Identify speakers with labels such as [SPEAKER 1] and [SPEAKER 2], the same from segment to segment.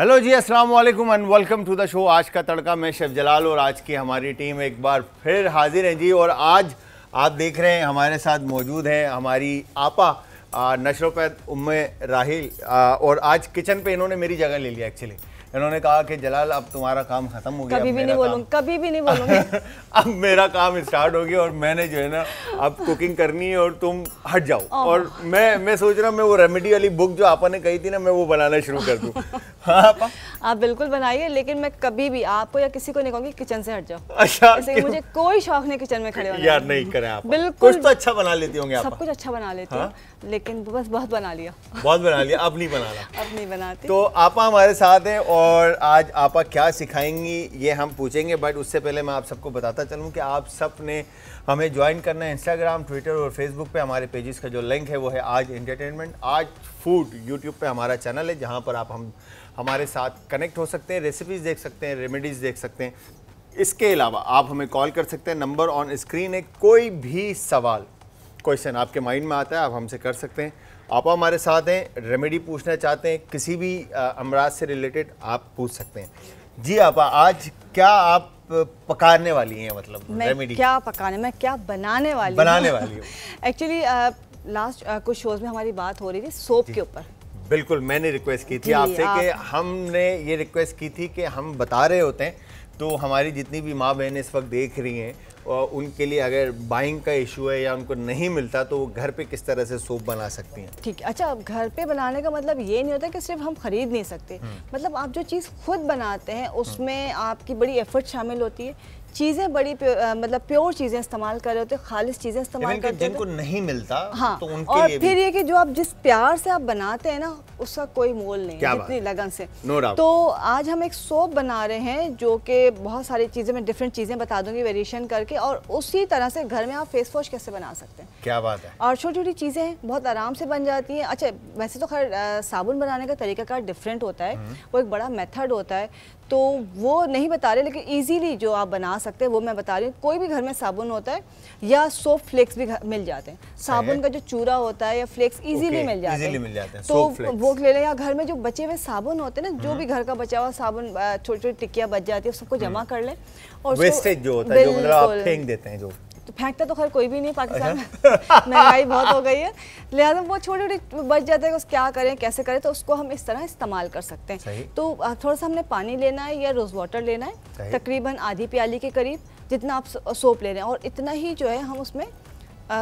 [SPEAKER 1] Hello जी अस्सलाम वालेकुम and welcome to the show आज का तड़का मैं शेफ जलाल और आज की हमारी टीम एक बार फिर हाजिर है जी और आज आप देख रहे हैं हमारे साथ मौजूद हैं हमारी आपा नशरोपैद उम राहिल और आज किचन पे इन्होंने मेरी जगह ले लिया एक्चुअली इन्होंने कहा कि जलाल अब तुम्हारा काम खत्म हो गया कभी भी नहीं बोलूंगी
[SPEAKER 2] कभी भी नहीं बोलूंगा
[SPEAKER 1] अब मेरा काम स्टार्ट हो गया और मैंने जो है ना अब कुकिंग करनी है और तुम हट जाओ और मैं मैं सोच रहा मैं वो रेमेडी वाली बुक जो आपा ने कही थी ना मैं वो बनाना शुरू कर दूँ
[SPEAKER 2] हाँ, आप बिल्कुल बनाइए लेकिन मैं कभी भी आपको या किसी को नहीं कहूंगी किचन से हट जाओ अच्छा मुझे कोई शौक नहीं किचन में खड़े होने यार
[SPEAKER 1] नहीं करें आप बिल्कुल कुछ तो अच्छा बना लेती होंगे आप सब
[SPEAKER 2] कुछ अच्छा बना लेती हूँ हाँ? लेकिन बस बहुत बना लिया बहुत
[SPEAKER 1] बना लिया अब नहीं बनाना
[SPEAKER 2] अब नहीं बनाती तो
[SPEAKER 1] आपा हमारे साथ हैं और और आज आपा क्या सिखाएंगी ये हम पूछेंगे बट उससे पहले मैं आप सबको बताता चलूँ कि आप सब ने हमें ज्वाइन करना है इंस्टाग्राम ट्विटर और फेसबुक पे हमारे पेजेस का जो लिंक है वो है आज इंटरटेनमेंट आज फूड यूट्यूब पे हमारा चैनल है जहाँ पर आप हम हमारे साथ कनेक्ट हो सकते हैं रेसिपीज़ देख सकते हैं रेमेडीज़ देख सकते हैं इसके अलावा आप हमें कॉल कर सकते हैं नंबर ऑन स्क्रीन है कोई भी सवाल क्वेश्चन आपके माइंड में आता है आप हमसे कर सकते हैं आप हमारे साथ हैं रेमेडी पूछना चाहते हैं किसी भी अमराज से रिलेटेड आप पूछ सकते हैं जी आपा आज क्या आप पकाने वाली हैं मतलब मैं रेमेडी क्या
[SPEAKER 2] पकाने मैं क्या बनाने वाली बनाने वाली हूँ एक्चुअली लास्ट कुछ शोज में हमारी बात हो रही थी सोप के ऊपर
[SPEAKER 1] बिल्कुल मैंने रिक्वेस्ट की थी आपसे आप... कि हमने ये रिक्वेस्ट की थी कि हम बता रहे होते हैं तो हमारी जितनी भी माँ बहन इस वक्त देख रही हैं उनके लिए अगर बाइंग का इशू है या उनको नहीं मिलता तो वो घर पे किस तरह से सोप बना सकती हैं
[SPEAKER 2] ठीक है अच्छा घर पे बनाने का मतलब ये नहीं होता कि सिर्फ हम खरीद नहीं सकते हम्म। मतलब आप जो चीज़ खुद बनाते हैं हम्म। उसमें आपकी बड़ी एफर्ट शामिल होती है चीज़ें बड़ी प्यो, मतलब प्योर चीज़ें इस्तेमाल कर रहे होते खालिश चीज़ें इस्तेमाल करते जिनको
[SPEAKER 1] नहीं मिलता हाँ तो उनके और लिए फिर ये कि
[SPEAKER 2] जो आप जिस प्यार से आप बनाते हैं ना उसका कोई मोल नहीं जितनी लगन से no तो आज हम एक सोप बना रहे हैं जो कि बहुत सारी चीज़ें मैं डिफरेंट चीज़ें बता दूंगी वेरिएशन करके और उसी तरह से घर में आप फेस वॉश कैसे बना सकते हैं क्या बात है और छोटी छोटी चीज़ें बहुत आराम से बन जाती हैं अच्छा वैसे तो खैर साबुन बनाने का तरीकाकार डिफरेंट होता है हम्म। वो एक बड़ा मेथड होता है तो वो नहीं बता रहे लेकिन इजीली जो आप बना सकते हैं वो मैं बता रही हूँ कोई भी घर में साबुन होता है या सोप फ्लेक्स भी मिल जाते हैं साबुन का जो चूरा होता है या फ्लेक्स इजीली मिल जाते हैं तो वो ले लें या घर में जो बचे हुए साबुन होते हैं ना जो हम्म। भी घर का बचा हुआ साबुन छोटी छोटी टिक्कियाँ बच जाती है सबको जमा हम्म। कर लें और वेस्टेज जो होता है जो मतलब आप फेंक देते हैं जो तो फेंकता तो खैर कोई भी नहीं पाकिस्तान में अच्छा। महंगाई बहुत हो गई है लिहाजा वो छोटी छोटी बच जाते हैं क्या करें कैसे करें तो उसको हम इस तरह इस्तेमाल कर सकते हैं तो थोड़ा सा हमने पानी लेना है या रोज़ वाटर लेना है तकरीबन आधी प्याली के करीब जितना आप सोप ले रहे हैं और इतना ही जो है हम उसमें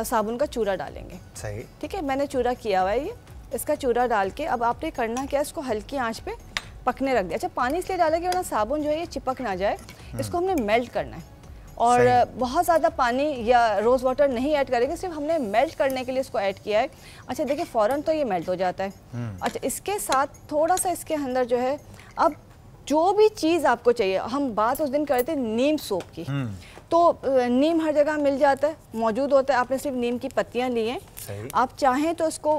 [SPEAKER 2] साबुन का चूरा डालेंगे सही ठीक है मैंने चूरा किया हुआ है ये इसका चूरा डाल के अब आपने करना क्या है इसको हल्की आंच पे पकने रख दिया अच्छा पानी इसलिए डाला कि वरना साबुन जो है ये चिपक ना जाए हम्म। इसको हमने मेल्ट करना है और बहुत ज़्यादा पानी या रोज़ वाटर नहीं ऐड करेंगे सिर्फ हमने मेल्ट करने के लिए इसको ऐड किया है अच्छा देखिए फ़ौरन तो ये मेल्ट हो जाता है हम्म। अच्छा इसके साथ थोड़ा सा इसके अंदर जो है अब जो भी चीज़ आपको चाहिए हम बात उस दिन करते नीम सोप की हम्म। तो नीम हर जगह मिल जाता है मौजूद होता है आपने सिर्फ नीम की पत्तियाँ ली हैं आप चाहें तो इसको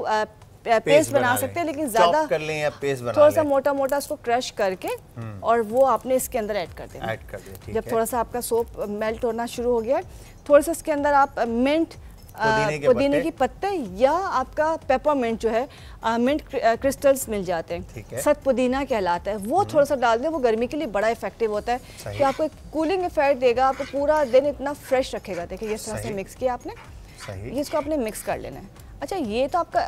[SPEAKER 2] पेस्ट बना सकते हैं लेकिन ज्यादा कर
[SPEAKER 1] लें या पेस्ट बना थोड़ा सा मोटा
[SPEAKER 2] मोटा उसको क्रश करके हम्म। और वो आपने इसके अंदर ऐड कर देना ऐड
[SPEAKER 1] कर दिया जब थोड़ा सा
[SPEAKER 2] आपका सोप मेल्ट होना शुरू हो गया थोड़ा सा इसके अंदर आप मिंट पुदीने के पत्ते या आपका पेपरमेंट जो है मिंट क्रिस्टल्स मिल जाते हैं सत पुदीना कहलाता है वो हम्म। थोड़ा सा डाल दें वो गर्मी के लिए बड़ा इफेक्टिव होता है कि तो आपको एक कूलिंग इफेक्ट देगा आपको पूरा दिन इतना फ्रेश रखेगा देखिए इस तरह से मिक्स किया आपने ये इसको आपने मिक्स कर लेना है अच्छा ये तो आपका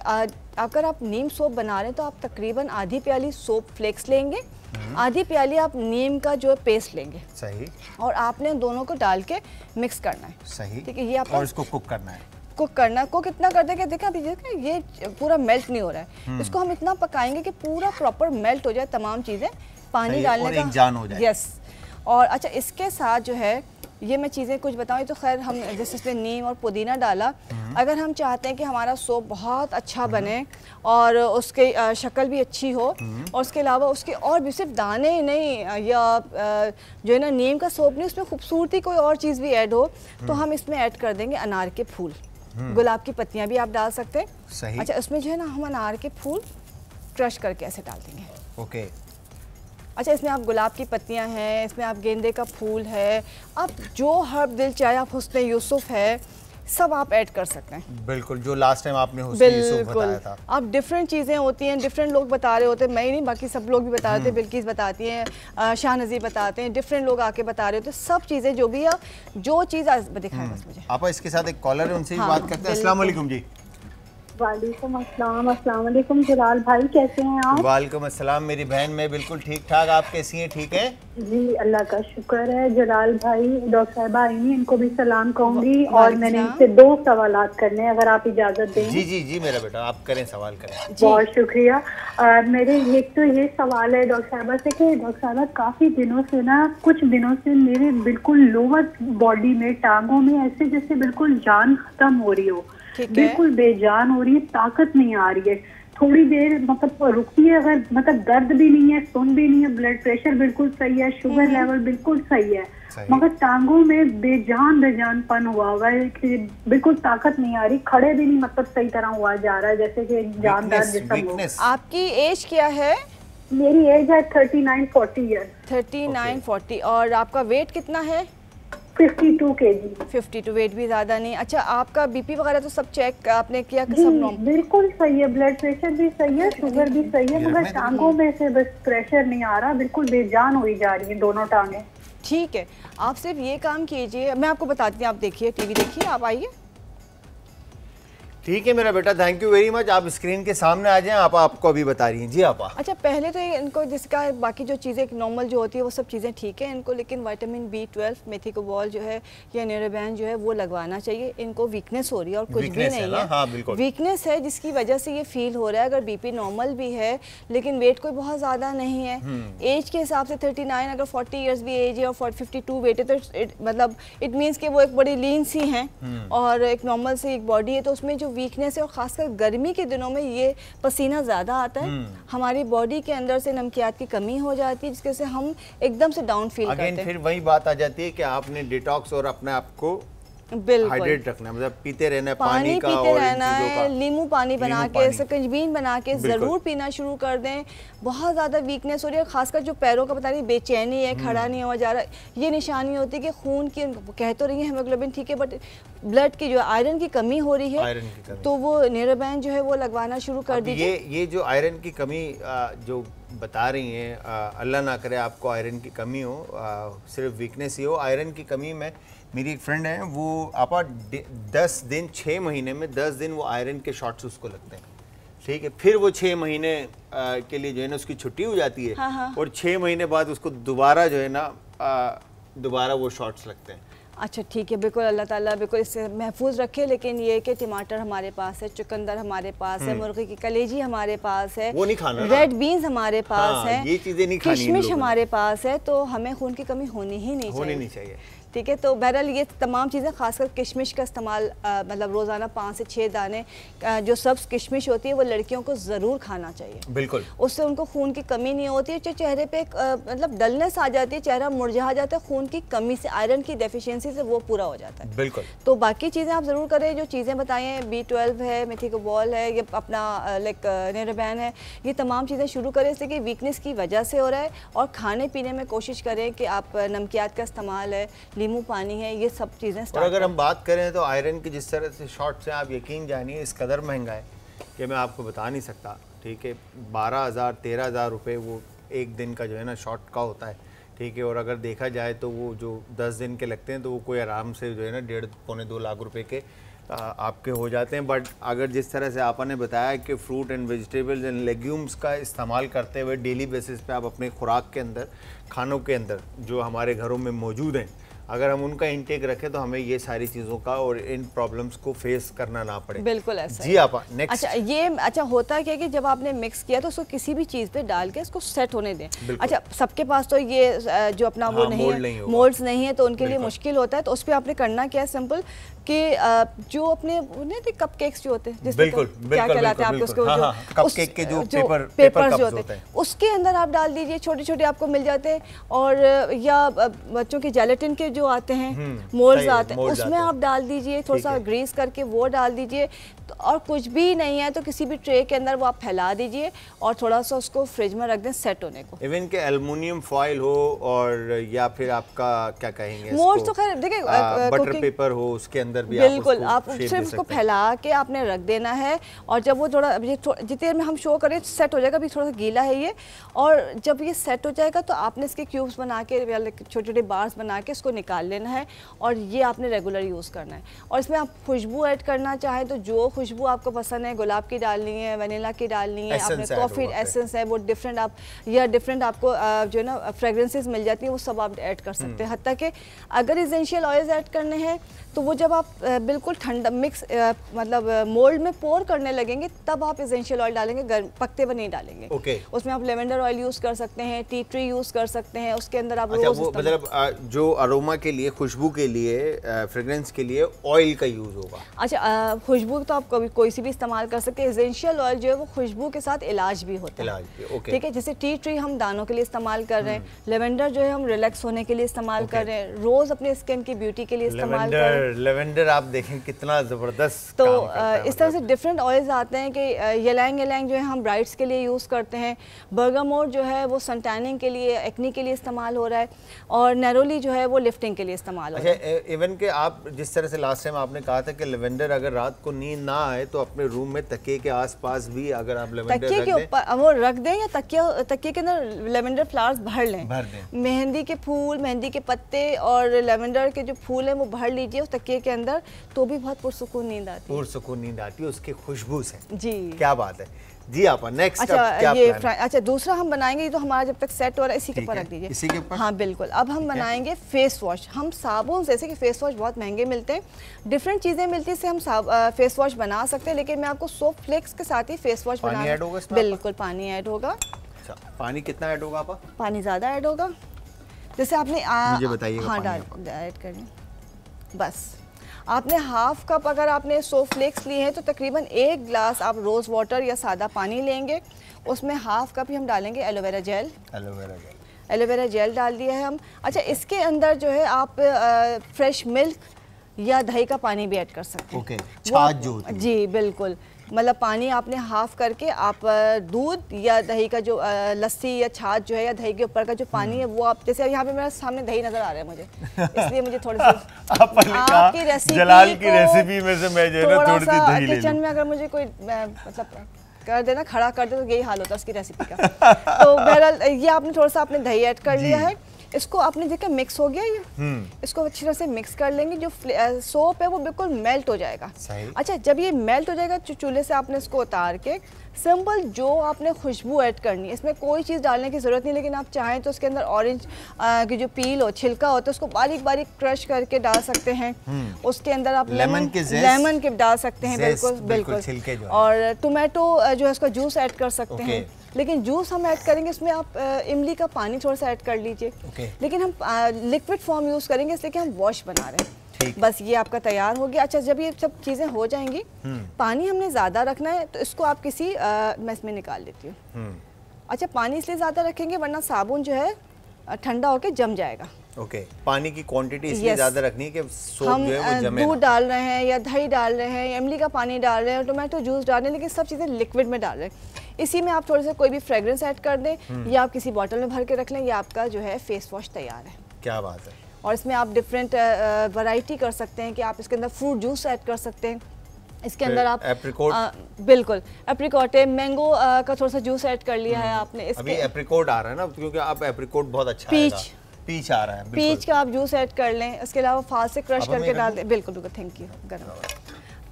[SPEAKER 2] अगर आप नीम सोप बना रहे हैं तो आप तकरीबन आधी प्याली सोप फ्लेक्स लेंगे हम्म। आधी प्याली आप नीम का जो है पेस्ट लेंगे सही और आपने दोनों को डाल के मिक्स करना है
[SPEAKER 1] सही ठीक है ये आप और इसको कुक करना है
[SPEAKER 2] कुक करना कुक इतना कर देंगे देखा अभी ये पूरा मेल्ट नहीं हो रहा है हम्म। इसको हम इतना पकाएंगे कि पूरा प्रॉपर मेल्ट हो जाए तमाम चीज़ें पानी डालने का यस और अच्छा इसके साथ जो है ये मैं चीज़ें कुछ बताऊँ तो खैर हम जैसे इसमें नीम और पुदीना डाला हम्म। अगर हम चाहते हैं कि हमारा सोप बहुत अच्छा हम्म। बने और उसके शक्ल भी अच्छी हो हम्म। और उसके अलावा उसके और भी सिर्फ दाने ही नहीं या जो है ना नीम का सोप नहीं उसमें खूबसूरती कोई और चीज़ भी ऐड हो तो हम इसमें ऐड कर देंगे अनार के फूल गुलाब की पत्तियाँ भी आप डाल सकते हैं अच्छा उसमें जो है ना हम अनार के फूल क्रश करके ऐसे डाल देंगे ओके अच्छा इसमें आप गुलाब की पत्तियां हैं इसमें आप गेंदे का फूल है आप जो हर्ब दिल चाहे आप हुसन यूसुफ है सब आप ऐड कर सकते हैं
[SPEAKER 1] बिल्कुल जो लास्ट टाइम आपने बताया था
[SPEAKER 2] आप डिफरेंट चीज़ें होती हैं डिफरेंट लोग बता रहे होते हैं मैं ही नहीं बाकी सब लोग भी बता रहे थे हम्म। बिल्किस बताती हैं शाह नज़ीर बताते हैं डिफरेंट लोग आके बता रहे होते हैं सब चीज़ें जो भी आप
[SPEAKER 3] जो चीज़ दिखाएंगे
[SPEAKER 2] हम्म।
[SPEAKER 1] आप इसके साथ एक कॉलर है उनसे भी हाँ, बात करते हैं असलम जी
[SPEAKER 3] वालेकुम जलाल भाई कैसे हैं आप
[SPEAKER 1] वालेकुम अस्सलाम मेरी बहन मैं बिल्कुल ठीक ठाक आप कैसी हैं ठीक है
[SPEAKER 3] जी अल्लाह का शुक्र है जलाल भाई डॉक्टर साहब आई हैं इनको भी सलाम कहूंगी और मैंने इनसे दो सवाल करने हैं अगर आप इजाज़त दें जी जी जी
[SPEAKER 1] मेरा बेटा आप करें सवाल करें बहुत
[SPEAKER 3] शुक्रिया आ, मेरे एक तो ये सवाल है डॉक्टर साहबा से की डॉक्टर साहबा काफ़ी दिनों से ना कुछ दिनों से मेरे बिल्कुल लोअर बॉडी में टांगों में ऐसे जैसे बिल्कुल जान खत्म हो रही हो बिल्कुल बेजान हो रही है ताकत नहीं आ रही है थोड़ी देर मतलब रुकती है अगर मतलब दर्द भी नहीं है सुन भी नहीं है ब्लड प्रेशर बिल्कुल सही है शुगर लेवल हम्म। बिल्कुल सही है सही। मगर टांगों में बेजान बेजानपन हुआ हुआ है बिल्कुल ताकत नहीं आ रही खड़े भी नहीं मतलब सही तरह हुआ जा रहा है जैसे कि जानदार जिसम आपकी एज क्या है मेरी एज है
[SPEAKER 2] thirty nine forty year thirty nine forty और आपका वेट कितना है फिफ्टी टू वेट भी ज़्यादा नहीं अच्छा आपका बीपी वगैरह तो सब चेक आपने किया कि सब
[SPEAKER 3] बिल्कुल सही है ब्लड प्रेशर भी सही है शुगर अच्छा, भी सही है मगर टांगों में से बस प्रेशर नहीं आ रहा बिल्कुल बेजान हुई जा रही है दोनों टांगे
[SPEAKER 2] ठीक है आप सिर्फ ये काम कीजिए मैं आपको बताती हूँ आप देखिए टीवी देखिए आप आइए
[SPEAKER 1] ठीक है मेरा बेटा थैंक यू वेरी मच आप स्क्रीन के सामने आ जाएं आप आपको अभी बता रही हैं जी आपा
[SPEAKER 2] अच्छा पहले तो इनको जिसका बाकी जो चीज़ें नॉर्मल जो होती है वो सब चीज़ें ठीक है इनको लेकिन विटामिन बी ट्वेल्व मेथिकोबॉल जो है या नेरोबैन जो है वो लगवाना चाहिए इनको वीकनेस हो रही है और कुछ भी नहीं है हाँ, वीकनेस है जिसकी वजह से ये फील हो रहा है अगर बीपी नॉर्मल भी है लेकिन वेट कोई बहुत ज़्यादा नहीं है एज हम्म। के हिसाब से थर्टी नाइन अगर फोर्टी ईयर्स भी एज है और फिफ्टी टू वेट है तो मतलब इट मीन्स कि वो एक बड़ी लीन सी हैं हम्म। और एक नॉर्मल सी एक बॉडी है तो उसमें जो वीकनेस है और ख़ासकर गर्मी के दिनों में ये पसीना ज़्यादा आता है हम्म। हमारी बॉडी के अंदर से नमकियात की कमी हो जाती है जिसके से हम एकदम से डाउन फील करते हैं फिर
[SPEAKER 1] वही बात आ जाती है कि आपने डिटॉक्स और अपने आप को
[SPEAKER 2] हाइड्रेट
[SPEAKER 1] रखना मतलब पीते रहना है पानी, पानी का पीते और रहना है
[SPEAKER 2] नींबू पानी बना के सकंजबीन बना के ज़रूर पीना शुरू कर दें बहुत ज़्यादा वीकनेस हो रही है खासकर जो पैरों का पता नहीं बेचैनी है खड़ा हम्म। नहीं हुआ जा रहा ये निशानी होती है कि खून की कह तो रही है हेमोग्लोबिन ठीक है बट ब्लड की जो आयरन की कमी हो रही है तो वो नेरोबैन जो है वो लगवाना शुरू कर दीजिए
[SPEAKER 1] ये जो आयरन की कमी जो बता रही हैं अल्लाह ना करे आपको आयरन की कमी हो सिर्फ वीकनेस ही हो आयरन की कमी में मेरी एक फ्रेंड है वो आपा दस दिन छः महीने में दस दिन वो आयरन के शॉर्ट्स उसको लगते हैं ठीक है फिर वो छः महीने आ, के लिए जो है ना उसकी छुट्टी हो जाती है हाँ हाँ। और छः महीने बाद उसको दोबारा जो है ना दोबारा वो शॉर्ट्स लगते हैं
[SPEAKER 2] अच्छा ठीक है बिल्कुल अल्लाह ताला बिल्कुल इससे महफूज रखे लेकिन ये कि टमाटर हमारे पास है चुकंदर हमारे पास है हम्म। मुर्गी की कलेजी हमारे पास है वो नहीं खाना रेड बीन्स हमारे हाँ, पास हाँ, है ये चीज़ें नहीं खानी किशमिश हमारे पास है तो हमें खून की कमी होनी ही नहीं चाहिए ठीक है तो बहरहाल ये तमाम चीज़ें खासकर किशमिश का इस्तेमाल मतलब रोज़ाना पाँच से छः दाने आ, जो सब्स किशमिश होती है वो लड़कियों को ज़रूर खाना चाहिए बिल्कुल उससे उनको खून की कमी नहीं होती है जो चेहरे पे मतलब डलनेस आ जाती है चेहरा मुरझा जाता है खून की कमी से आयरन की डेफिशिएंसी से वो पूरा हो जाता है बिल्कुल तो बाकी चीज़ें आप ज़रूर करें जो चीज़ें बताएँ बी ट्वेल्व है बॉल है या अपना लाइक नेरबैन है ये तमाम चीज़ें शुरू करें इससे कि वीकनेस की वजह से हो रहा है और खाने पीने में कोशिश करें कि आप नमकियात का इस्तेमाल है लीमू पानी है ये सब चीज़ें और अगर हम
[SPEAKER 1] बात करें तो आयरन की जिस तरह से शॉर्ट से आप यकीन जानिए इस कदर महंगा है कि मैं आपको बता नहीं सकता ठीक है बारह हज़ार तेरह हज़ार रुपये वो एक दिन का जो है ना शॉर्ट का होता है ठीक है और अगर देखा जाए तो वो जो दस दिन के लगते हैं तो वो कोई आराम से जो है ना डेढ़ पौने दो लाख रुपये के आपके हो जाते हैं बट अगर जिस तरह से आपा ने बताया कि fruit and vegetables and legumes का इस्तेमाल करते हुए डेली बेसिस पे आप अपने खुराक के अंदर खानों के अंदर जो हमारे घरों में मौजूद हैं अगर हम उनका इनटेक रखें तो हमें ये सारी चीज़ों का और इन प्रॉब्लम्स को फेस करना ना पड़े बिल्कुल ऐसा जी आप नेक्स्ट अच्छा
[SPEAKER 2] ये अच्छा होता क्या कि जब आपने मिक्स किया तो उसको किसी भी चीज़ पे डाल के इसको सेट होने दें अच्छा सबके पास तो ये जो अपना हाँ, वो नहीं मोल्ड नहीं, नहीं है तो उनके लिए मुश्किल होता है तो उस पर आपने करना क्या है सिंपल कि जो अपने नहीं कप केक्स जो होते हैं जिसमें तो बिल्कुल, बिल्कुल, कहलाते हैं आपको उसके हाँ,
[SPEAKER 1] हाँ, उस, के जो, जो पेपर, पेपर जो होते हैं
[SPEAKER 2] उसके अंदर आप डाल दीजिए छोटे छोटे आपको मिल जाते हैं और या बच्चों के जेलेटिन के जो आते हैं हम्म, मोल्स आते हैं उसमें आप डाल दीजिए थोड़ा सा ग्रीस करके वो डाल दीजिए तो, और कुछ भी नहीं है तो किसी भी ट्रे के अंदर वो आप फैला दीजिए और थोड़ा सा उसको फ्रिज में रख दें सेट होने को
[SPEAKER 1] इवन के एलमिनियम फॉइल हो और या फिर आपका क्या कहेंगे मोर्स तो खैर देखिए बटर पेपर हो उसके अंदर अंदर भी बिल्कुल आप सिर्फ उसको
[SPEAKER 2] फैला के आपने रख देना है और जब वो थोड़ा अभी जितनी देर में हम शो करें सेट हो जाएगा अभी थोड़ा सा गीला है ये और जब ये सेट हो जाएगा तो आपने इसके क्यूब्स बना के छोटे छोटे बार्स बना के इसको निकाल लेना है और ये आपने रेगुलर यूज़ करना है और इसमें आप खुशबू ऐड करना चाहें तो जो खुशबू आपको पसंद है गुलाब की डालनी है वनीला की डालनी है आपने कॉफ़ी एसेंस है वो डिफरेंट आप या डिफरेंट आपको जो है ना फ्रेगरेंसेज मिल जाती हैं वो सब आप ऐड कर सकते हैं हती हम्म। कि अगर इजेंशियल ऑयल्स ऐड करने हैं तो वो जब आप बिल्कुल ठंडा मिक्स मतलब मोल्ड में पोर करने लगेंगे तब आप इजेंशियल ऑयल डालेंगे गर्म पकते हुए नहीं डालेंगे okay. उसमें आप लेवेंडर ऑयल यूज़ कर सकते हैं टी ट्री यूज़ कर सकते हैं उसके अंदर आप अच्छा, वो मतलब
[SPEAKER 1] जो अरोमा के लिए खुशबू के लिए फ्रेगरेंस के लिए ऑयल का यूज़ होगा
[SPEAKER 2] अच्छा खुशबू तो आप कभी कोई सी भी इस्तेमाल कर सकते हैं इजेंशियल ऑयल जो है वो खुशबू के साथ इलाज भी होता
[SPEAKER 1] है ठीक है
[SPEAKER 2] जैसे टी ट्री हम दानों के लिए इस्तेमाल कर रहे हैं लेवेंडर हम्म। जो है हम रिलैक्स होने के लिए इस्तेमाल कर रहे हैं रोज़ अपने स्किन की ब्यूटी के लिए इस्तेमाल कर रहे हैं
[SPEAKER 1] लेवेंडर लेवेंडर आप देखें कितना ज़बरदस्त तो काम इस
[SPEAKER 2] तरह से डिफरेंट मतलब। ऑयल्स आते हैं कि येलैंग येलैंग जो है हम ब्राइट्स के लिए यूज़ करते हैं बर्गामोर जो है वो सनटैनिंग के लिए एक्नी के लिए इस्तेमाल हो रहा है और नैरोली जो है वो लिफ्टिंग के लिए इस्तेमाल हो रहा
[SPEAKER 1] है इवन अच्छा, के आप जिस तरह से लास्ट टाइम आपने कहा था कि लेवेंडर अगर रात को नींद ना आए तो अपने रूम में तके के आस भी अगर आप लेवेंडर तकिए के
[SPEAKER 2] ऊपर वो रख दें या तकिया तकिए के अंदर लेवेंडर फ्लावर्स भर लें मेहंदी के फूल मेहंदी के पत्ते और लेवेंडर के जो फूल हैं वो भर लीजिए तकिए के अंदर तो भी बहुत पुरसकून नींद आती है
[SPEAKER 1] पुरसकून नींद आती है उसकी खुशबू से जी क्या बात है जी आप नेक्स्ट अच्छा ये अच्छा
[SPEAKER 2] दूसरा हम बनाएंगे तो हमारा जब तक सेट हो रहा है इसी के ऊपर रख दीजिए इसी के ऊपर हाँ बिल्कुल अब हम बनाएंगे फेस वॉश हम साबुन जैसे कि फेस वॉश बहुत महंगे मिलते हैं डिफरेंट चीज़ें मिलती हैं इससे हम फेस वॉश बना सकते हैं लेकिन मैं आपको सोप फ्लेक्स के साथ ही फेस वॉश बना बिल्कुल पानी ऐड होगा अच्छा,
[SPEAKER 1] पानी कितना ऐड होगा आप
[SPEAKER 2] पानी ज़्यादा ऐड होगा जैसे आपने हाँ डाल ऐड करें बस आपने हाफ कप अगर आपने सो फ्लेक्स लिए हैं तो तकरीबन एक ग्लास आप रोज़ वाटर या सादा पानी लेंगे उसमें हाफ कप ही हम डालेंगे aloe vera gel aloe vera gel aloe vera gel डाल दिया है हम अच्छा इसके अंदर जो है आप आ, फ्रेश मिल्क या दही का पानी भी ऐड कर सकते हैं ओके
[SPEAKER 1] छाछ जो जी
[SPEAKER 2] बिल्कुल मतलब पानी आपने हाफ करके आप दूध या दही का जो लस्सी या छाछ जो है या दही के ऊपर का जो पानी हम्म। है वो आप जैसे यहाँ पे मेरे सामने दही नजर आ रहा है मुझे इसलिए मुझे थोड़ी सी थोड़ा
[SPEAKER 1] सा किचन में
[SPEAKER 2] अगर मुझे कोई मतलब कर देना खड़ा कर दे तो यही हाल होता है उसकी रेसिपी का तो बहरहाल ये आपने थोड़ा सा आपने दही ऐड कर लिया है इसको आपने देखा मिक्स हो गया ये हम्म। इसको अच्छी तरह से मिक्स कर लेंगे जो सोप है वो बिल्कुल मेल्ट हो जाएगा अच्छा जब ये मेल्ट हो जाएगा चूल्हे से आपने इसको उतार के सिंपल जो आपने खुशबू ऐड करनी है इसमें कोई चीज़ डालने की ज़रूरत नहीं लेकिन आप चाहें तो उसके अंदर ऑरेंज की जो पील हो छिलका हो तो उसको बारीक बारीक क्रश करके डाल सकते हैं हम्म। उसके अंदर आप लेमन के लेमन के डाल सकते हैं बिल्कुल बिल्कुल और टोमेटो जो है उसका जूस ऐड कर सकते हैं लेकिन जूस हम ऐड करेंगे उसमें आप इमली का पानी थोड़ा सा ऐड कर लीजिए लेकिन हम लिक्विड फॉर्म यूज़ करेंगे इसलिए कि हम वॉश बना रहे हैं बस ये आपका तैयार हो गया अच्छा जब ये सब चीज़ें हो जाएंगी हम्म। पानी हमने ज़्यादा रखना है तो इसको आप किसी मैस में निकाल लेती हूँ हम्म। अच्छा पानी इसलिए ज़्यादा रखेंगे वरना साबुन जो है ठंडा होके जम जाएगा
[SPEAKER 1] ओके okay. पानी की क्वांटिटी इसलिए yes. ज्यादा रखनी है कि हम दूध डाल
[SPEAKER 2] रहे हैं या दही डाल रहे हैं या इमली का पानी डाल रहे हैं टोमेटो जूस डाल रहे हैं लेकिन सब चीज़ें लिक्विड में डाल रहे हैं इसी में आप थोड़े से कोई भी फ्रेग्रेंस ऐड कर दें हम्म। या आप किसी बॉटल में भर के रख लें या आपका जो है फेस वॉश तैयार है क्या बात है और इसमें आप डिफरेंट वैरायटी कर सकते हैं कि आप इसके अंदर फ्रूट जूस ऐड कर सकते हैं इसके अंदर आप
[SPEAKER 1] एप्रिकोट आ,
[SPEAKER 2] बिल्कुल एप्रिकॉट है मैंगो आ, का थोड़ा सा जूस ऐड कर लिया है हम्म। आपने इसके अभी
[SPEAKER 1] एप्रिकोट आ रहा है ना क्योंकि आप एप्रिकोट बहुत अच्छा पीच पीच आ रहा है पीच
[SPEAKER 2] का आप जूस ऐड कर लें इसके अलावा फाल से क्रश करके डाल दें बिल्कुल बिल्कुल थैंक यू गर्म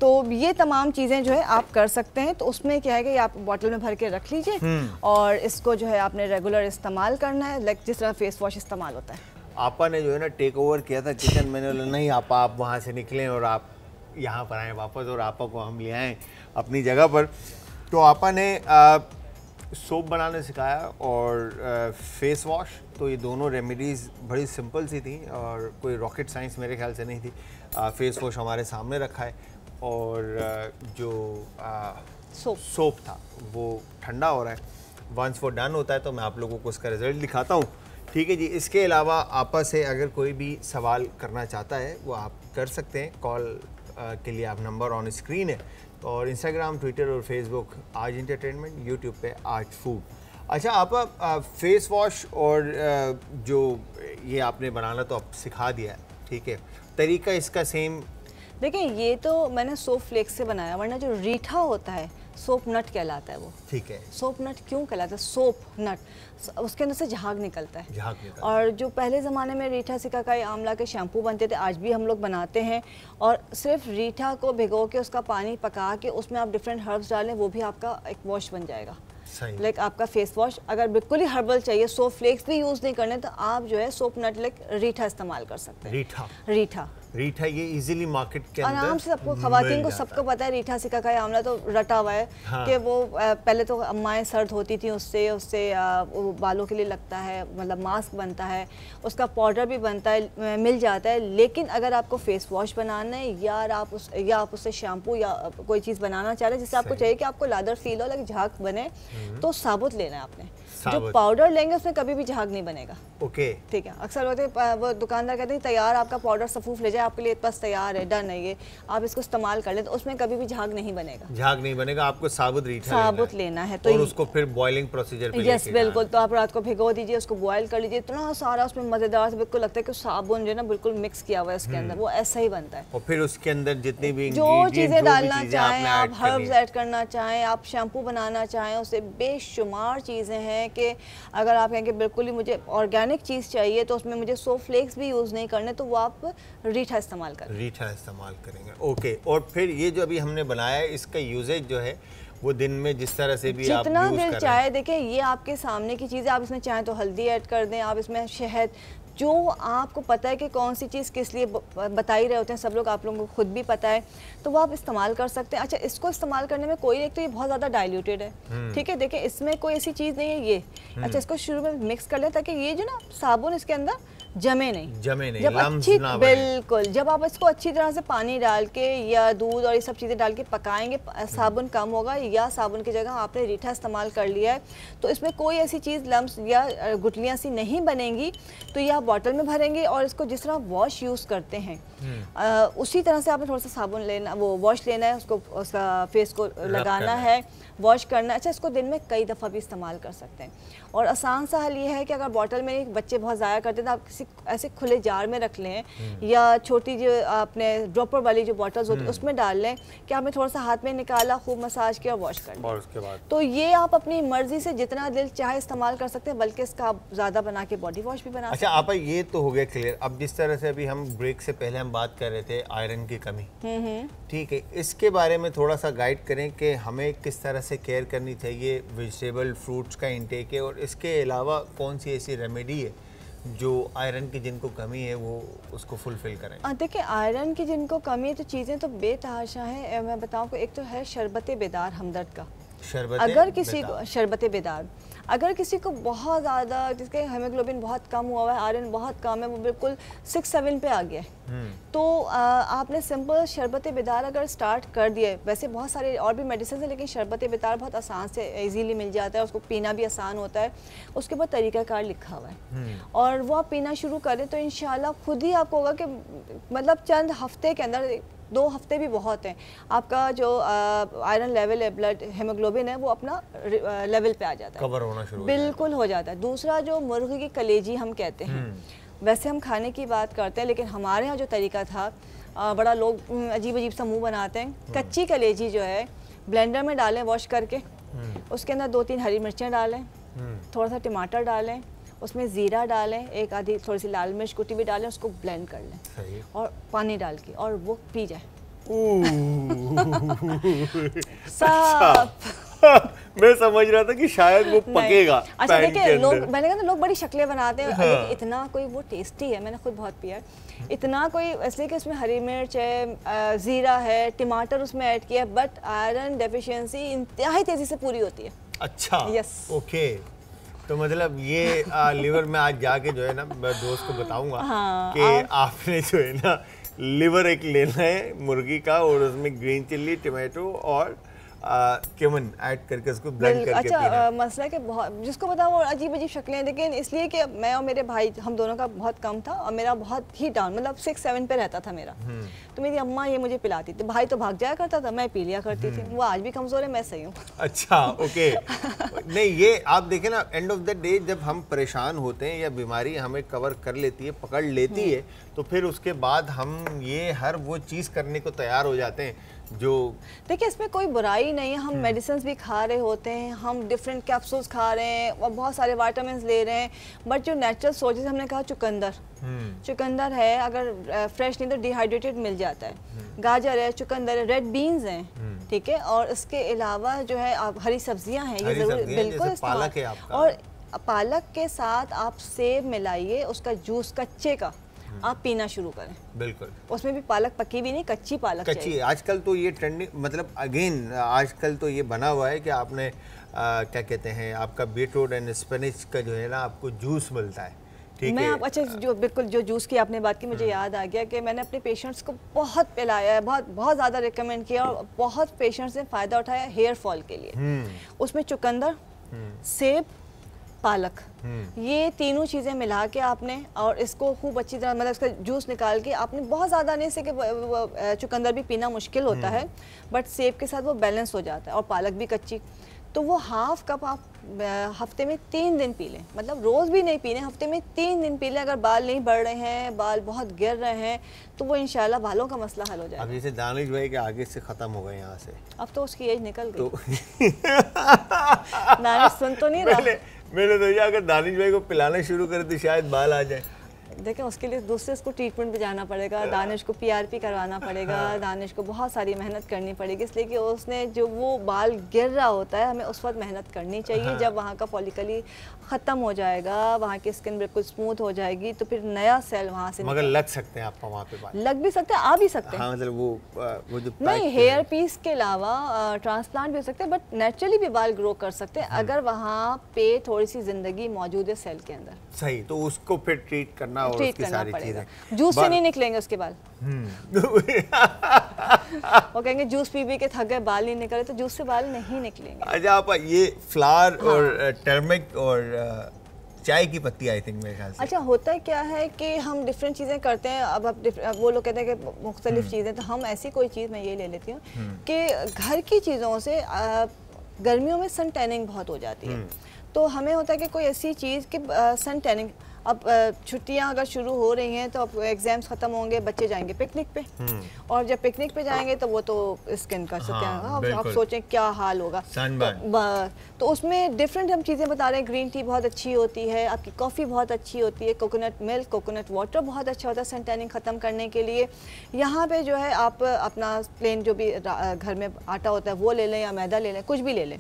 [SPEAKER 2] तो ये तमाम चीज़ें जो है आप कर सकते हैं तो उसमें क्या है कि आप बॉटल में भर के रख लीजिए हम्म। और इसको जो है आपने रेगुलर इस्तेमाल करना है लाइक जिस तरह फेस वॉश इस्तेमाल होता है
[SPEAKER 1] आपा ने जो है ना टेक ओवर किया था किचन मैंने बोला नहीं आपा आप वहाँ से निकलें और आप यहाँ पर आएँ वापस और आपा को हम ले आएँ अपनी जगह पर तो आपा ने सोप बनाना सिखाया और फेस वॉश तो ये दोनों रेमेडीज़ बड़ी सिंपल सी थी और कोई रॉकेट साइंस मेरे ख्याल से नहीं थी फेस वॉश हमारे सामने रखा है और जो सोप सोप था वो ठंडा हो रहा है वंस वो डन होता है तो मैं आप लोगों को उसका रिज़ल्ट दिखाता हूँ ठीक है जी इसके अलावा आपस से अगर कोई भी सवाल करना चाहता है वो आप कर सकते हैं कॉल के लिए आप नंबर ऑन स्क्रीन है और इंस्टाग्राम ट्विटर और फेसबुक आज इंटरटेनमेंट यूट्यूब पे आज फूड अच्छा आप फेस वॉश और आ, जो ये आपने बनाना तो आप सिखा दिया है ठीक है तरीका इसका सेम
[SPEAKER 2] देखिए ये तो मैंने सोप फ्लेक्स से बनाया वरना जो रीठा होता है सोप नट कहलाता है वो ठीक है सोप नट क्यों कहलाता है सोप नट उसके अंदर से झाग निकलता है झाग निकलता और जो पहले ज़माने में रीठा का आंवला के शैम्पू बनते थे आज भी हम लोग बनाते हैं और सिर्फ रीठा को भिगो के उसका पानी पका के उसमें आप डिफरेंट हर्ब्स डालें वो भी आपका एक वॉश बन जाएगा लाइक like आपका फेस वॉश अगर बिल्कुल ही हर्बल चाहिए सोप फ्लेक्स भी यूज़ नहीं करने तो आप जो है सोप नट लाइक रीठा इस्तेमाल कर सकते हैं रीठा रीठा
[SPEAKER 1] रीठा ये इजीली मार्केट के आराम से सबको खातन को सबको
[SPEAKER 2] पता है रीठा सिक्का का आमला तो रटा हुआ है हाँ। कि वो पहले तो अम्माएँ सर्द होती थी उससे उससे बालों के लिए लगता है मतलब मास्क बनता है उसका पाउडर भी बनता है मिल जाता है लेकिन अगर आपको फेस वॉश बनाना है या आप उस या आप उससे शैम्पू या कोई चीज़ बनाना चाह रहे हैं जिससे आपको चाहिए कि आपको लादर फील हो लगे झाक बने हम्म। तो साबुत लेना है आपने जो पाउडर लेंगे उसमें कभी भी झाग नहीं बनेगा ओके ठीक है अक्सर होते वो दुकानदार कहते हैं तैयार आपका पाउडर सफूफ ले जाए आपके लिए बस तैयार है डन है ये आप इसको इस्तेमाल कर ले तो उसमें कभी भी झाग नहीं बनेगा
[SPEAKER 1] झाग नहीं बनेगा आपको साबुत साबुत लेना है तो उसको फिर बॉइलिंग प्रोसीजर यस बिल्कुल तो
[SPEAKER 2] आप रात को भिगो दीजिए उसको बॉयल कर लीजिए इतना सारा उसमें मजेदार से बिल्कुल लगता है कि साबुन जो है ना बिल्कुल मिक्स किया हुआ है उसके अंदर हम्म। वो ऐसा ही बनता है
[SPEAKER 1] और फिर उसके अंदर जितनी भी जो चीजें डालना चाहें आप हर्ब्स
[SPEAKER 2] ऐड करना चाहें आप शैम्पू बनाना चाहें उसे बेशुमार चीजें हैं करके अगर आप कहेंगे बिल्कुल ही मुझे ऑर्गेनिक चीज़ चाहिए तो उसमें मुझे सो फ्लेक्स भी यूज़ नहीं करने तो वो आप रीठा इस्तेमाल करें
[SPEAKER 1] रीठा इस्तेमाल करेंगे ओके और फिर ये जो अभी हमने बनाया है इसका यूजेज जो है वो दिन में जिस तरह से भी जितना आप दिल चाहे
[SPEAKER 2] देखें ये आपके सामने की चीज़ें आप इसमें चाहें तो हल्दी ऐड कर दें आप इसमें शहद जो आपको पता है कि कौन सी चीज़ किस लिए बता ही रहे होते हैं सब लोग आप लोगों को खुद भी पता है तो वो आप इस्तेमाल कर सकते हैं अच्छा इसको इस्तेमाल करने में कोई एक तो ये बहुत ज़्यादा डायल्यूटेड है हम्म। ठीक है देखिए इसमें कोई ऐसी चीज़ नहीं है ये हम्म। अच्छा इसको शुरू में मिक्स कर लें ताकि ये जो ना साबुन इसके अंदर जमे नहीं
[SPEAKER 1] जमे नहीं जब अच्छी बिल्कुल
[SPEAKER 2] जब आप इसको अच्छी तरह से पानी डाल के या दूध और ये सब चीज़ें डाल के पकाएंगे हम्म। साबुन कम होगा या साबुन की जगह आपने रीठा इस्तेमाल कर लिया है तो इसमें कोई ऐसी चीज़ लम्स या गुटलियाँ सी नहीं बनेंगी तो ये आप बॉटल में भरेंगे और इसको जिस तरह वॉश यूज़ करते हैं
[SPEAKER 3] आ,
[SPEAKER 2] हम्म। उसी तरह से आपने थोड़ा सा साबुन लेना वो वॉश लेना है उसको उसका फेस को लगाना है वॉश करना अच्छा इसको दिन में कई दफ़ा भी इस्तेमाल कर सकते हैं और आसान सा हल ये है कि अगर बॉटल में बच्चे बहुत ज़ाया करते हैं तो आप किसी ऐसे खुले जार में रख लें हम्म। या छोटी जो अपने ड्रॉपर वाली जो बॉटल्स होती है हम्म। उसमें डाल लें कि आपने थोड़ा सा हाथ में निकाला खूब मसाज किया वॉश
[SPEAKER 3] कर
[SPEAKER 2] तो ये आप अपनी मर्जी से जितना दिल चाहे इस्तेमाल कर सकते हैं बल्कि इसका आप ज़्यादा बना के बॉडी वॉश भी बना अच्छा आप
[SPEAKER 1] ये तो हो गया क्लियर अब जिस तरह से अभी हम ब्रेक से पहले हम बात कर रहे थे आयरन की कमी हम्म, ठीक है इसके बारे में थोड़ा सा गाइड करें कि हमें किस तरह से केयर करनी चाहिए वेजिटेबल फ्रूट्स का इंटेक है और इसके अलावा कौन सी ऐसी रेमेडी है जो आयरन की जिनको कमी है वो उसको फुलफिल करें हाँ,
[SPEAKER 2] देखिए आयरन की जिनको कमी है तो चीज़ें तो बेतहाशा है मैं बताऊँ एक तो है शरबत बेदार हमदर्द का
[SPEAKER 3] शरबत अगर किसी को
[SPEAKER 2] शरबत बेदार अगर किसी को बहुत ज़्यादा जिसके हेमोग्लोबिन बहुत कम हुआ है आयरन बहुत कम है वो बिल्कुल सिक्स सेवन पे आ गया है हम्म। तो आ, आपने सिंपल शरबत बेदार अगर स्टार्ट कर दिए वैसे बहुत सारे और भी मेडिसिन है लेकिन शरबत बेदार बहुत आसान से ईजीली मिल जाता है उसको पीना भी आसान होता है उसके बाद तरीक़ाकार लिखा हुआ है हम्म। और वो आप पीना शुरू करें तो इन खुद ही आपको होगा कि मतलब चंद हफ्ते के अंदर दो हफ्ते भी बहुत हैं आपका जो आयरन लेवल है ब्लड हेमोग्लोबिन है वो अपना लेवल पे आ जाता है कवर
[SPEAKER 1] होना शुरू बिल्कुल
[SPEAKER 2] हो जाता है दूसरा जो मुर्ग की कलेजी हम कहते हैं हम्म। वैसे हम खाने की बात करते हैं लेकिन हमारे यहाँ जो तरीका था आ, बड़ा लोग अजीब अजीब सा मुंह बनाते हैं हम्म। कच्ची कलेजी जो है ब्लेंडर में डालें वॉश करके हम्म। उसके अंदर दो तीन हरी मिर्चें डालें थोड़ा सा टमाटर डालें उसमें ज़ीरा डालें एक आधी थोड़ी सी लाल मिर्च कुटी भी डालें उसको ब्लेंड कर लें और पानी डाल के और वो पी जाए
[SPEAKER 3] अच्छा।
[SPEAKER 1] मैं समझ रहा था कि शायद वो पकेगा अच्छा देखिए लोग मैंने
[SPEAKER 2] कहा ना लोग बड़ी शक्लें बनाते हैं हाँ। इतना कोई वो टेस्टी है मैंने खुद बहुत पिया इतना कोई इसलिए कि उसमें हरी मिर्च है ज़ीरा है टमाटर उसमें ऐड किया बट आयरन डेफिशिएंसी इंतहाई तेज़ी से पूरी होती है
[SPEAKER 1] अच्छा यस ओके तो मतलब ये आ, लिवर में आज जाके जो है ना मैं दोस्त को बताऊंगा हाँ, कि आप... आपने जो है ना लिवर एक लेना है मुर्गी का और उसमें ग्रीन चिल्ली टमाटो और केमन ऐड करके उसको ब्लेंड करके अच्छा आ,
[SPEAKER 2] मसला कि बहुत जिसको पता वो अजीब अजीब शक्लें हैं लेकिन इसलिए कि मैं और मेरे भाई हम दोनों का बहुत कम था और मेरा बहुत ही डाउन मतलब सिक्स सेवन पे रहता था मेरा हम्म। तो मेरी अम्मा ये मुझे पिलाती थी भाई तो भाग जाया करता था मैं पी लिया करती थी हम्म। वो आज भी कमज़ोर है मैं सही हूँ
[SPEAKER 1] अच्छा ओके नहीं ये आप देखे ना एंड ऑफ द डे जब हम परेशान होते हैं या बीमारी हमें कवर कर लेती है पकड़ लेती हम्म। है तो फिर उसके बाद हम ये हर वो चीज़ करने को तैयार हो जाते हैं जो
[SPEAKER 2] देखिए इसमें कोई बुराई नहीं है हम मेडिसिन हम्म। भी खा रहे होते हैं हम डिफरेंट कैप्सूल्स खा रहे हैं और बहुत सारे वाइटामिन ले रहे हैं बट जो नेचुरल सोर्सेज हमने कहा चुकंदर हम्म। चुकंदर है अगर फ्रेश नहीं तो डिहाइड्रेटेड मिल जाता है हम्म। गाजर है चुकंदर है रेड बीन्स हैं ठीक है और इसके अलावा जो है आप हरी सब्जियां हैं ये जरूर बिल्कुल और पालक के साथ आप सेब मिलाइए उसका जूस कच्चे का आप पीना शुरू करें बिल्कुल उसमें भी पालक पकी भी नहीं कच्ची पालक कच्ची
[SPEAKER 1] आजकल तो ये ट्रेंडिंग मतलब अगेन आजकल तो ये बना हुआ है कि आपने आ, क्या कहते हैं आपका बीटरूट एंड स्पिनच का जो है ना आपको जूस मिलता है मैं आप
[SPEAKER 2] अच्छा जो बिल्कुल जो जूस की आपने बात की मुझे हम्म। याद आ गया कि मैंने अपने पेशेंट्स को बहुत पिलाया है बहुत बहुत ज़्यादा रिकमेंड किया और बहुत पेशेंट्स ने फ़ायदा उठाया हेयर फॉल के लिए हम्म। उसमें चुकंदर हम्म। सेब पालक ये तीनों चीज़ें मिला के आपने और इसको खूब अच्छी तरह मतलब इसका जूस निकाल के आपने बहुत ज़्यादा नहीं से चुकंदर भी पीना मुश्किल होता है बट सेब के साथ वो बैलेंस हो जाता है और पालक भी कच्ची तो वो हाफ कप आप हफ्ते में तीन दिन पी लें मतलब रोज़ भी नहीं पी लें हफ्ते में तीन दिन पी लें अगर बाल नहीं बढ़ रहे हैं बाल बहुत गिर रहे हैं तो वो इनशाला बालों का मसला हल हो जाएगा
[SPEAKER 1] अभी से दानिश भाई के आगे से ख़त्म हो गए यहाँ से
[SPEAKER 2] अब तो उसकी एज निकल गई तो... नानिश सुन तो नहीं रहा
[SPEAKER 1] मैंने तो ये अगर दानिश भाई को पिलाना शुरू करे तो शायद बाल आ जाए
[SPEAKER 2] देखें उसके लिए दूसरे उसको ट्रीटमेंट पर जाना पड़ेगा दानिश को पीआरपी करवाना पड़ेगा दानिश को बहुत सारी मेहनत करनी पड़ेगी इसलिए कि उसने जो वो बाल गिर रहा होता है हमें उस वक्त मेहनत करनी चाहिए हाँ। जब वहाँ का पॉलिकली ख़त्म हो जाएगा वहाँ की स्किन बिल्कुल स्मूथ हो जाएगी तो फिर नया सेल वहाँ से मगर
[SPEAKER 1] लग सकते हैं आपका वहाँ पे
[SPEAKER 2] लग भी सकते हैं आ भी सकते हैं हाँ,
[SPEAKER 1] मतलब नहीं हेयर
[SPEAKER 2] पीस के अलावा ट्रांसप्लांट भी हो सकते हैं बट नेचुरली भी बाल ग्रो कर सकते हैं हम्म। अगर वहाँ पे थोड़ी सी ज़िंदगी मौजूद है सेल के अंदर
[SPEAKER 1] सही तो उसको फिर ट्रीट करना करना और उसकी सारी चीजें जूस से नहीं
[SPEAKER 2] निकलेंगे उसके बाल हम्म। वो कहेंगे जूस पी पी के थक गए बाल नहीं निकले तो जूस से बाल नहीं निकलेंगे
[SPEAKER 1] अच्छा आप ये फ्लावर हाँ। और टर्मिक और चाय की पत्ती आई थिंक
[SPEAKER 2] मेरे ख्याल से अच्छा होता क्या है कि हम डिफरेंट चीज़ें करते हैं अब अब, अब वो लोग कहते हैं कि मुख्तलिफ हम्म। चीज़ें तो हम ऐसी कोई चीज़ मैं ये ले लेती हूँ हम्म। कि घर की चीज़ों से गर्मियों में सन टैनिंग बहुत हो जाती है तो हमें होता है कि कोई ऐसी चीज़ कि सन टैनिंग अब छुट्टियां अगर शुरू हो रही हैं तो अब एग्ज़ाम्स ख़त्म होंगे बच्चे जाएंगे पिकनिक पे हम्म। और जब पिकनिक पे जाएंगे तो वो तो स्किन का सकते हाँ, हैं आप सोचें क्या हाल होगा
[SPEAKER 3] तो,
[SPEAKER 2] तो उसमें डिफरेंट हम चीज़ें बता रहे हैं ग्रीन टी बहुत अच्छी होती है आपकी कॉफ़ी बहुत अच्छी होती है कोकोनट मिल्क कोकोनट वाटर बहुत अच्छा होता है सेंटेनिंग ख़त्म करने के लिए यहाँ पर जो है आप अपना प्लेन जो भी घर में आटा होता है वो ले लें या मैदा ले लें कुछ भी ले लें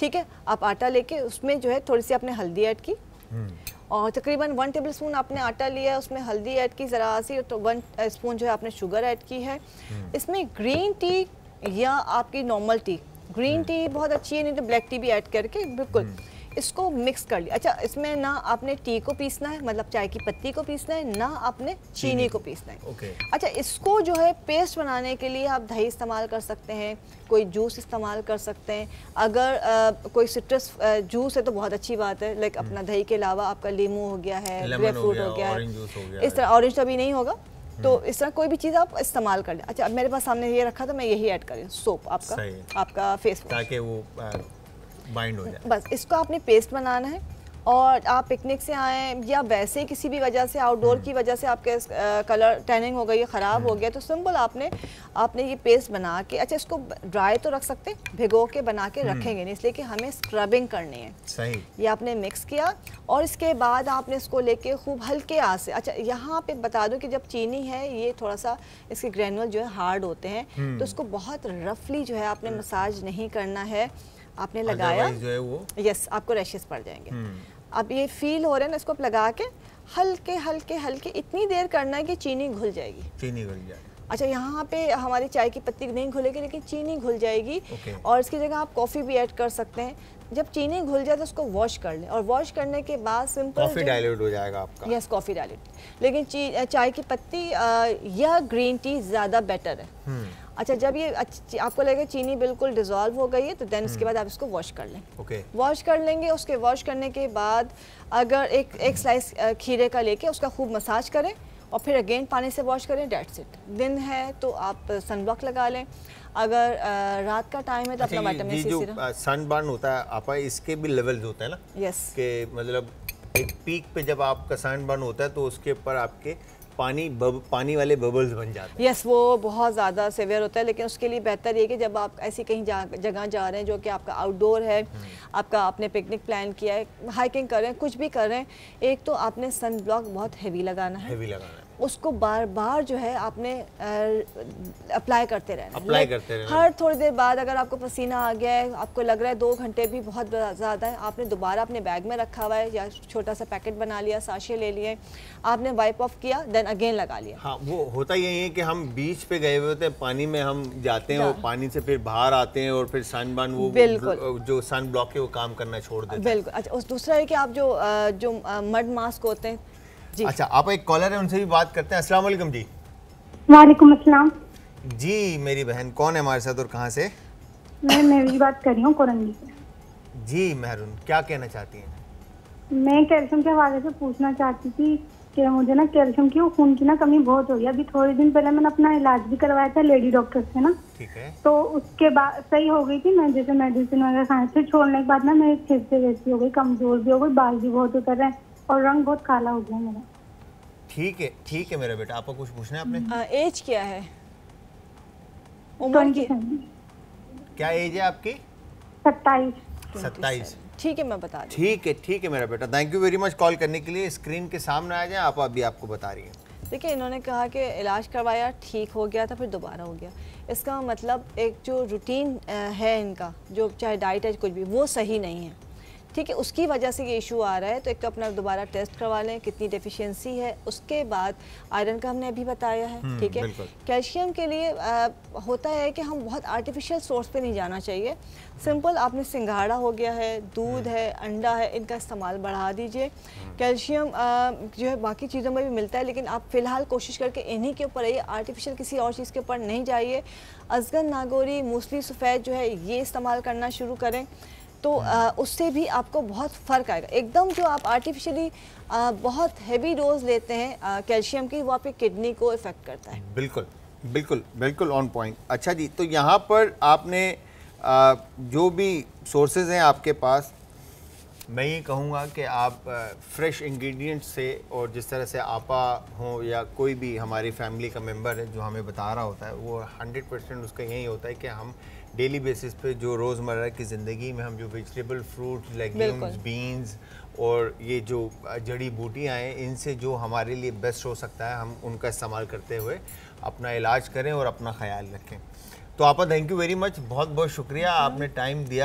[SPEAKER 2] ठीक है आप आटा लेके उसमें जो है थोड़ी सी आपने हल्दी ऐड की हम्म। और तकरीबन वन टेबल स्पून आपने आटा लिया है उसमें हल्दी ऐड की ज़रा सी तो वन स्पून जो है आपने शुगर ऐड की है हम्म। इसमें ग्रीन टी या आपकी नॉर्मल टी ग्रीन टी बहुत अच्छी है नहीं तो ब्लैक टी भी ऐड करके बिल्कुल हम्म। इसको मिक्स कर लिया अच्छा इसमें ना आपने टी को पीसना है मतलब चाय की पत्ती को पीसना है ना आपने चीनी को पीसना है ओके अच्छा इसको जो है पेस्ट बनाने के लिए आप दही इस्तेमाल कर सकते हैं कोई जूस इस्तेमाल कर सकते हैं अगर आ, कोई सिट्रस जूस है तो बहुत अच्छी बात है लाइक अपना हम्म। दही के अलावा आपका लीमू हो गया है ग्रेप फ्रूट हो गया है इस तरह ऑरेंज तो अभी नहीं होगा तो हम्म। इस तरह कोई भी चीज़ आप इस्तेमाल कर लें अच्छा अब मेरे पास सामने ये रखा था मैं यही ऐड करें सोप आपका आपका फेस
[SPEAKER 1] ताकि वो बाइंड हो जाए
[SPEAKER 2] बस इसको आपने पेस्ट बनाना है और आप पिकनिक से आए या वैसे किसी भी वजह से आउटडोर की हम्म। वजह से आपके कलर टैनिंग हो गई ख़राब हो हम्म। गया तो सिंपल आपने आपने ये पेस्ट बना के अच्छा इसको ड्राई तो रख सकते भिगो के बना के हम्म। रखेंगे नहीं इसलिए कि हमें स्क्रबिंग करनी है सही ये आपने मिक्स किया और इसके बाद आपने इसको लेके खूब हल्के आ से अच्छा यहाँ पे बता दो कि जब चीनी है ये थोड़ा सा इसके ग्रेनुअल जो है हार्ड होते हैं तो इसको बहुत रफली जो है आपने मसाज नहीं करना है आपने लगाया जो है वो यस आपको रैशेज पड़ जाएंगे हम्म। अब ये फील हो रहे ना इसको आप लगा के हल्के हल्के हल्के इतनी देर करना है कि चीनी घुल जाएगी
[SPEAKER 1] चीनी घुल जाएगी
[SPEAKER 2] अच्छा यहाँ पे हमारी चाय की पत्ती नहीं घुलेगी लेकिन चीनी घुल जाएगी okay. और इसकी जगह आप कॉफ़ी भी ऐड कर सकते हैं जब चीनी घुल जाए तो उसको वॉश कर लें और वॉश करने के बाद सिंपल कॉफ़ी डाइल्यूट हो
[SPEAKER 1] जाएगा
[SPEAKER 3] आपका
[SPEAKER 2] यस कॉफ़ी डाइल्यूट लेकिन चाय की पत्ती या ग्रीन टी ज़्यादा बेटर है हम्म। अच्छा जब ये आपको लगेगा चीनी बिल्कुल डिजोल्व हो गई है तो देन हम्म। इसके बाद आप इसको वॉश कर लें ओके okay. वॉश कर लेंगे उसके वॉश करने के बाद अगर एक एक स्लाइस खीरे का लेके उसका खूब मसाज करें और फिर अगेन पानी से वॉश करें डेट्स इट दिन है तो आप सनब्लॉक लगा लें अगर रात का टाइम है तो अच्छा, अपना विटामिन सी सीरम
[SPEAKER 1] सनबर्न होता है आप इसके भी लेवल होते हैं ना यस के मतलब एक पीक पे जब आपका सन बर्न होता है तो उसके ऊपर आपके पानी बब, पानी वाले बबल्स बन जाते
[SPEAKER 2] हैं यस yes, वो बहुत ज़्यादा सेवियर होता है लेकिन उसके लिए बेहतर ये कि जब आप ऐसी कहीं जगह जा रहे हैं जो कि आपका आउटडोर है हम्म। आपका आपने पिकनिक प्लान किया है हाइकिंग कर रहे हैं कुछ भी कर रहे हैं एक तो आपने सन ब्लॉक बहुत हैवी लगाना है हैवी लगाना है उसको बार बार जो है आपने अप्लाई करते रहना अप्लाई करते रहना हर थोड़ी देर बाद अगर आपको पसीना आ गया है आपको लग रहा है दो घंटे भी बहुत ज़्यादा है आपने दोबारा अपने बैग में रखा हुआ है या छोटा सा पैकेट बना लिया साशे ले लिए आपने वाइप ऑफ किया देन अगेन लगा लिया
[SPEAKER 1] हाँ वो होता यही है कि हम बीच पे गए हुए होते हैं पानी में हम जाते हैं और हाँ। पानी से फिर बाहर आते हैं और फिर सन बन वो बिल्कुल जो सन ब्लॉक है वो काम करना छोड़ दे
[SPEAKER 2] बिल्कुल अच्छा दूसरा है कि आप जो जो मड मास्क होते हैं अच्छा
[SPEAKER 1] आप एक कॉलर है उनसे भी बात करते हैं अस्सलाम वालेकुम जी
[SPEAKER 3] वालेकुम अस्सलाम
[SPEAKER 1] जी मेरी बहन कौन है हमारे साथ और कहाँ से
[SPEAKER 3] मैं मेरी बात कर रही हूँ कोरंगी से
[SPEAKER 1] जी मेहरून क्या कहना चाहती हैं
[SPEAKER 3] मैं कैल्शियम के हवाले से पूछना चाहती थी कि मुझे ना कैल्शियम की खून की ना कमी बहुत हो गई अभी थोड़े दिन पहले मैंने अपना इलाज भी करवाया था लेडी डॉक्टर से ना ठीक है तो उसके बाद सही हो गई थी मैं जैसे मेडिसिन वगैरह खाने से छोड़ने के बाद ना मेरी फिर से वैसी हो गई कमजोर भी हो गई बाल भी बहुत उतर रहे हैं और रंग बहुत काला हो गया मेरा
[SPEAKER 1] ठीक है ठीक है मेरा बेटा आपको कुछ पूछना है
[SPEAKER 2] आपने एज क्या है उम्र की
[SPEAKER 1] क्या एज है आपकी
[SPEAKER 2] सत्ताईस सत्ताईस ठीक है मैं बता
[SPEAKER 1] ठीक है ठीक है मेरा बेटा thank you very much call करने के लिए स्क्रीन के सामने आ जाए आप अभी आपको बता रही हैं
[SPEAKER 2] देखिए इन्होंने कहा कि इलाज करवाया ठीक हो गया था फिर दोबारा हो गया इसका मतलब एक जो रूटीन है इनका जो चाहे डाइट है कुछ भी वो सही नहीं है ठीक है उसकी वजह से ये इशू आ रहा है तो एक तो अपना दोबारा टेस्ट करवा लें कितनी डेफिशिएंसी है उसके बाद आयरन का हमने अभी बताया है हम्म, ठीक है कैल्शियम के लिए आ, होता है कि हम बहुत आर्टिफिशियल सोर्स पे नहीं जाना चाहिए सिंपल आपने सिंघाड़ा हो गया है दूध हम्म। है अंडा है इनका इस्तेमाल बढ़ा दीजिए हम्म। कैल्शियम जो है बाकी चीज़ों में भी मिलता है लेकिन आप फ़िलहाल कोशिश करके इन्हीं के ऊपर आइए आर्टिफिशियल किसी और चीज़ के ऊपर नहीं जाइए असगन नागोरी मूसली सफ़ेद जो है ये इस्तेमाल करना शुरू करें तो आ, उससे भी आपको बहुत फ़र्क आएगा एकदम जो आप आर्टिफिशियली बहुत हैवी डोज लेते हैं कैल्शियम की वो आपकी किडनी को इफ़ेक्ट करता है
[SPEAKER 1] बिल्कुल बिल्कुल बिल्कुल ऑन पॉइंट अच्छा जी तो यहाँ पर आपने आ, जो भी सोर्सेज हैं आपके पास मैं ये कहूँगा कि आप फ्रेश इंग्रेडिएंट्स से और जिस तरह से आपा हो या कोई भी हमारी फैमिली का मेंबर है जो हमें बता रहा होता है वो 100 परसेंट उसका यही होता है कि हम डेली बेसिस पे जो रोज़मर्रा की ज़िंदगी में हम जो वेजिटेबल फ्रूट लेग्यूम्स बीन्स और ये जो जड़ी बूटियाँ हैं इनसे जो हमारे लिए बेस्ट हो सकता है हम उनका इस्तेमाल करते हुए अपना इलाज करें और अपना ख्याल रखें तो आपा थैंक यू वेरी मच बहुत बहुत शुक्रिया आपने टाइम हम्म। दिया